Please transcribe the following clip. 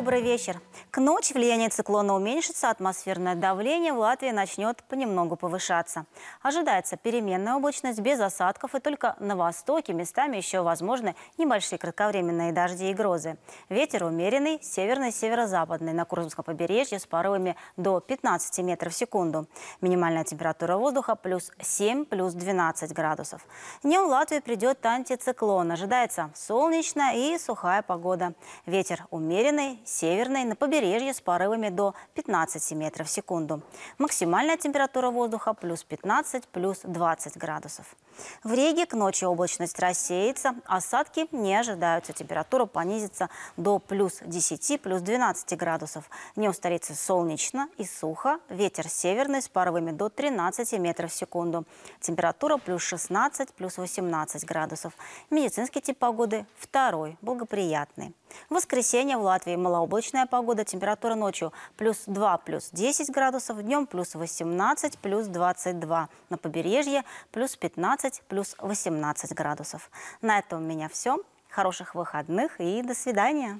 добрый вечер. К ночи влияние циклона уменьшится, атмосферное давление в Латвии начнет понемногу повышаться. Ожидается переменная облачность без осадков, и только на востоке местами еще возможны небольшие кратковременные дожди и грозы. Ветер умеренный, северный, северо-западный, на Курзумском побережье с порывами до 15 метров в секунду. Минимальная температура воздуха плюс 7, плюс 12 градусов. Днем в Латвии придет антициклон. Ожидается солнечная и сухая погода. Ветер умеренный, северной на побережье с порывами до 15 метров в секунду. Максимальная температура воздуха плюс 15, плюс 20 градусов. В Риге к ночи облачность рассеется, осадки не ожидаются. Температура понизится до плюс 10, плюс 12 градусов. Не устарится солнечно и сухо, ветер северный с порывами до 13 метров в секунду. Температура плюс 16, плюс 18 градусов. Медицинский тип погоды второй, благоприятный. В воскресенье в Латвии малооблачная погода, температура ночью плюс 2, плюс 10 градусов, днем плюс 18, плюс 22. На побережье плюс 15, плюс 18 градусов. На этом у меня все. Хороших выходных и до свидания.